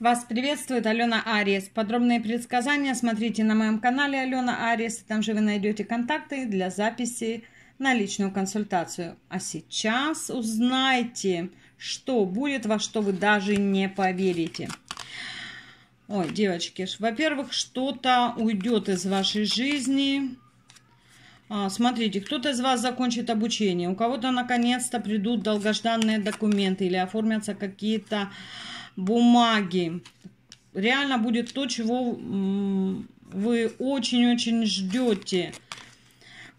Вас приветствует Алена Арис. Подробные предсказания смотрите на моем канале Алена Арис. Там же вы найдете контакты для записи на личную консультацию. А сейчас узнайте, что будет, во что вы даже не поверите. Ой, девочки, во-первых, что-то уйдет из вашей жизни. А, смотрите, кто-то из вас закончит обучение, у кого-то наконец-то придут долгожданные документы или оформятся какие-то бумаги. Реально будет то, чего вы очень-очень ждете.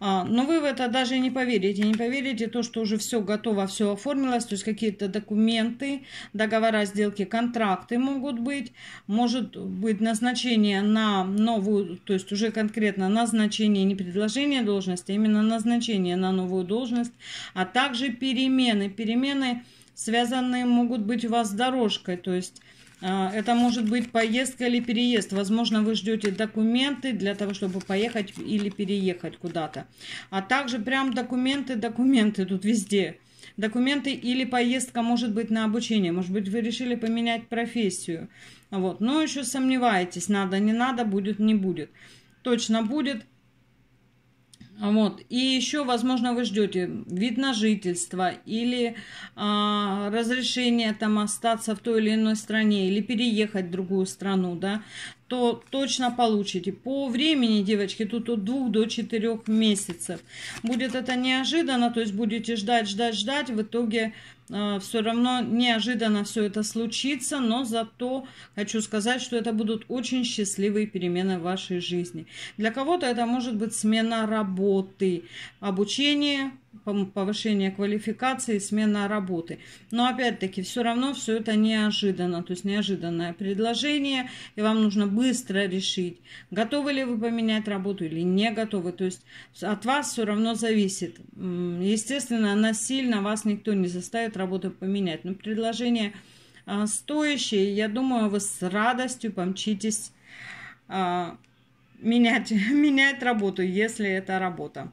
А, но вы в это даже не поверите. Не поверите то, что уже все готово, все оформилось. То есть какие-то документы, договора, сделки, контракты могут быть. Может быть назначение на новую, то есть уже конкретно назначение, не предложение должности, а именно назначение на новую должность. А также перемены. Перемены – связанные могут быть у вас с дорожкой, то есть а, это может быть поездка или переезд. Возможно, вы ждете документы для того, чтобы поехать или переехать куда-то. А также прям документы, документы тут везде. Документы или поездка может быть на обучение. Может быть, вы решили поменять профессию. Вот. Но еще сомневаетесь, надо, не надо, будет, не будет. Точно будет. Вот. И еще, возможно, вы ждете вид на жительство или а, разрешение там остаться в той или иной стране или переехать в другую страну, да то точно получите. По времени, девочки, тут от 2 до 4 месяцев. Будет это неожиданно, то есть будете ждать, ждать, ждать. В итоге э, все равно неожиданно все это случится, но зато хочу сказать, что это будут очень счастливые перемены в вашей жизни. Для кого-то это может быть смена работы, обучение, повышение квалификации, смена работы. Но опять-таки все равно все это неожиданно, то есть неожиданное предложение, и вам нужно быстро решить, готовы ли вы поменять работу или не готовы. То есть от вас все равно зависит. Естественно, насильно вас никто не заставит работу поменять. Но предложение а, стоящее, я думаю, вы с радостью помчитесь а, менять, менять работу, если это работа.